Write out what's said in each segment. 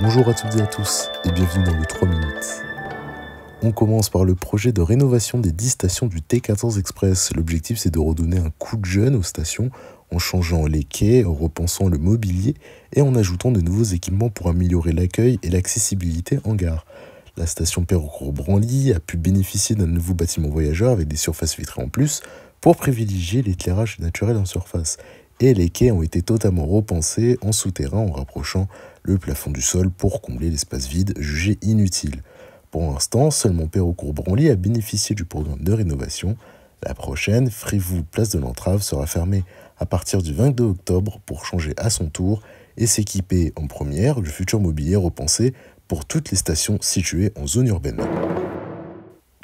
Bonjour à toutes et à tous et bienvenue dans le 3 minutes. On commence par le projet de rénovation des 10 stations du T14 Express. L'objectif c'est de redonner un coup de jeune aux stations en changeant les quais, en repensant le mobilier et en ajoutant de nouveaux équipements pour améliorer l'accueil et l'accessibilité en gare. La station Perrocourt-Branly a pu bénéficier d'un nouveau bâtiment voyageur avec des surfaces vitrées en plus pour privilégier l'éclairage naturel en surface et les quais ont été totalement repensés en souterrain en rapprochant le plafond du sol pour combler l'espace vide jugé inutile. Pour l'instant, seulement Perrocourt-Branly a bénéficié du programme de rénovation. La prochaine, Frivou Place de l'Entrave, sera fermée à partir du 22 octobre pour changer à son tour et s'équiper en première du futur mobilier repensé pour toutes les stations situées en zone urbaine.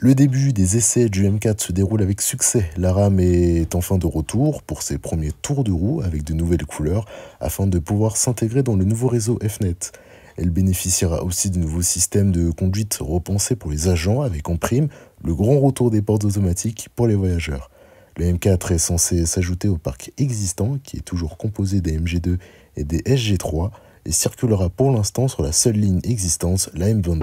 Le début des essais du M4 se déroule avec succès. La rame est enfin de retour pour ses premiers tours de roue avec de nouvelles couleurs afin de pouvoir s'intégrer dans le nouveau réseau FNET. Elle bénéficiera aussi de nouveaux systèmes de conduite repensé pour les agents avec en prime le grand retour des portes automatiques pour les voyageurs. Le M4 est censé s'ajouter au parc existant qui est toujours composé des MG2 et des SG3 et circulera pour l'instant sur la seule ligne existante, la M22.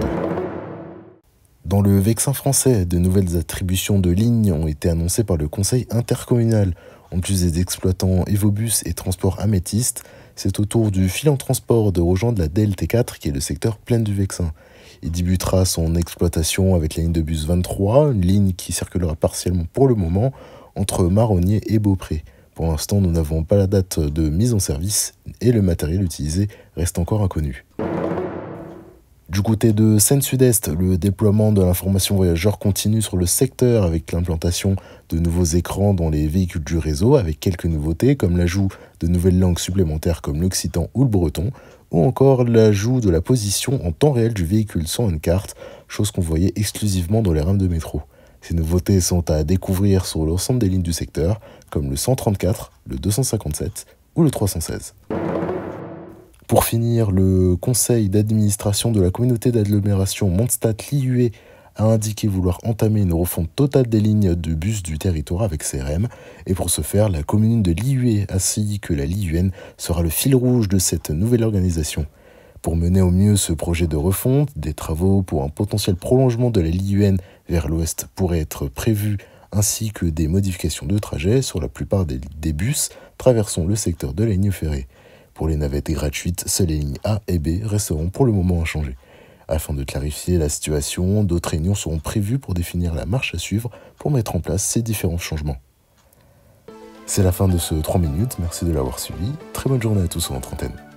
Dans le Vexin français, de nouvelles attributions de lignes ont été annoncées par le conseil intercommunal. En plus des exploitants Evobus et Transport Améthyste, c'est au tour du en transport de rejoindre la DLT4 qui est le secteur plein du Vexin. Il débutera son exploitation avec la ligne de bus 23, une ligne qui circulera partiellement pour le moment entre Marronnier et Beaupré. Pour l'instant, nous n'avons pas la date de mise en service et le matériel utilisé reste encore inconnu. Du côté de Seine-Sud-Est, le déploiement de l'information voyageur continue sur le secteur avec l'implantation de nouveaux écrans dans les véhicules du réseau avec quelques nouveautés comme l'ajout de nouvelles langues supplémentaires comme l'occitan ou le breton ou encore l'ajout de la position en temps réel du véhicule sans une carte, chose qu'on voyait exclusivement dans les rames de métro. Ces nouveautés sont à découvrir sur l'ensemble des lignes du secteur, comme le 134, le 257 ou le 316. Pour finir, le conseil d'administration de la communauté d'agglomération Mondstadt-Lihué a indiqué vouloir entamer une refonte totale des lignes de bus du territoire avec CRM, et pour ce faire, la commune de a signé que la LIUN sera le fil rouge de cette nouvelle organisation. Pour mener au mieux ce projet de refonte, des travaux pour un potentiel prolongement de la LIUN vers l'ouest pourraient être prévus, ainsi que des modifications de trajet sur la plupart des, des bus traversant le secteur de la ligne ferrée pour les navettes gratuites, seules les lignes A et B resteront pour le moment inchangées. Afin de clarifier la situation, d'autres réunions seront prévues pour définir la marche à suivre pour mettre en place ces différents changements. C'est la fin de ce 3 minutes, merci de l'avoir suivi, très bonne journée à tous en trentaine.